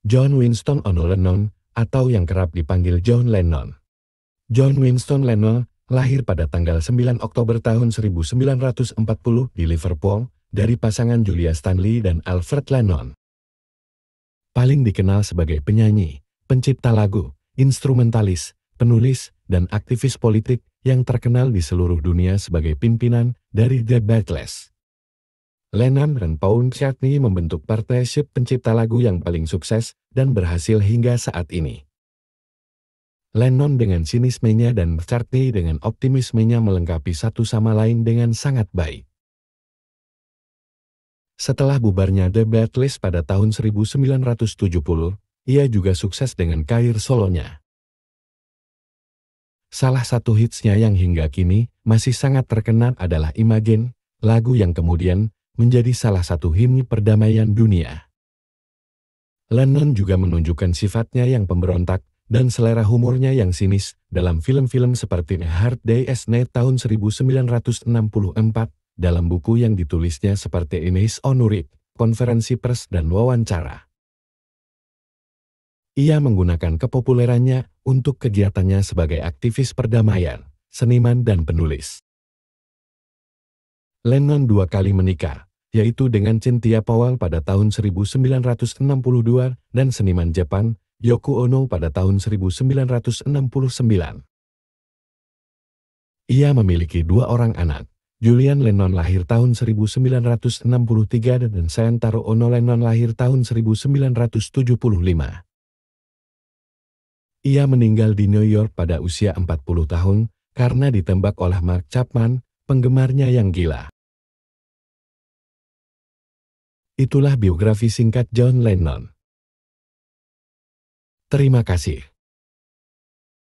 John Winston Ono Lennon, atau yang kerap dipanggil John Lennon. John Winston Lennon lahir pada tanggal 9 Oktober tahun 1940 di Liverpool dari pasangan Julia Stanley dan Alfred Lennon. Paling dikenal sebagai penyanyi, pencipta lagu, instrumentalis, penulis, dan aktivis politik yang terkenal di seluruh dunia sebagai pimpinan dari The Beatles. Lennon dan Paul McCartney membentuk partnership pencipta lagu yang paling sukses dan berhasil hingga saat ini. Lennon dengan sinismenya dan McCartney dengan optimismenya melengkapi satu sama lain dengan sangat baik. Setelah bubarnya The Beatles pada tahun 1970, ia juga sukses dengan kair solonya. Salah satu hitsnya yang hingga kini masih sangat terkenal adalah Imagine, lagu yang kemudian menjadi salah satu himni perdamaian dunia. Lennon juga menunjukkan sifatnya yang pemberontak dan selera humornya yang sinis dalam film-film seperti Hard Day's Night tahun 1964 dalam buku yang ditulisnya seperti Ines Onurik, konferensi pers dan wawancara. Ia menggunakan kepopulerannya untuk kegiatannya sebagai aktivis perdamaian, seniman dan penulis. Lennon dua kali menikah, yaitu dengan Cynthia Powell pada tahun 1962 dan seniman Jepang, Yoko Ono pada tahun 1969. Ia memiliki dua orang anak. Julian Lennon lahir tahun 1963 dan Santaro Ono Lennon lahir tahun 1975. Ia meninggal di New York pada usia 40 tahun karena ditembak oleh Mark Chapman, penggemarnya yang gila. Itulah biografi singkat John Lennon. Terima kasih.